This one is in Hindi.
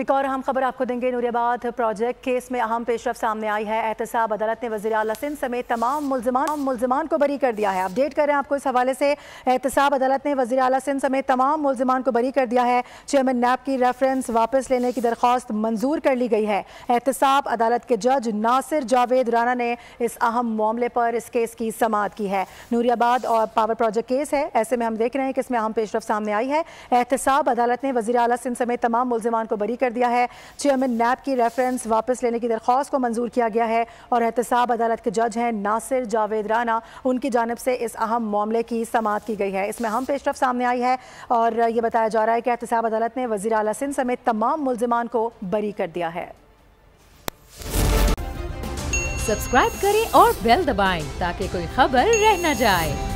एक और अहम खबर आपको देंगे नूरियाबाद प्रोजेक्ट केस में अहम पेशरफ सामने आई है एहतसाब अदालत ने वजी अल सिंध समेत तमाम मुलजमान मुलजमान को बरी कर दिया है अपडेट कर रहे हैं आपको इस हवाले से एहतसाब अदालत ने वजी अल सिंध समेत तमाम मुलजमान को बरी कर दिया है चेयरमैन नैब की रेफरेंस वापस लेने की दरख्वास्त मंजूर कर ली गई है एहतसाब अदालत के जज नासिर जावेद राना ने इस अहम मामले पर इस केस की समात की है नूरियाबाद और पावर प्रोजेक्ट केस है ऐसे में हम देख रहे हैं कि इसमें अहम पेशरफ सामने आई है एहतसाब अदालत ने वजी अल सिंध समेत तमाम मुलजमान को बरी कर दिया है चेयरमैन नैब की रेफरेंस वापस लेने की दरख्वास्त को मंजूर किया गया है और एहतसाब अदालत के जज हैं नासिर जावेद राना उनकी जानब से इस अहम मामले की समात की गई है इसमें हम पेशरफ सामने आई है और ये बताया जा रहा है कि एहतसाब अदालत ने वजी अला सिंह समेत तमाम मुलजमान को बरी कर दिया है सब्सक्राइब करें और बेल दबाएं ताकि कोई खबर रह न जाए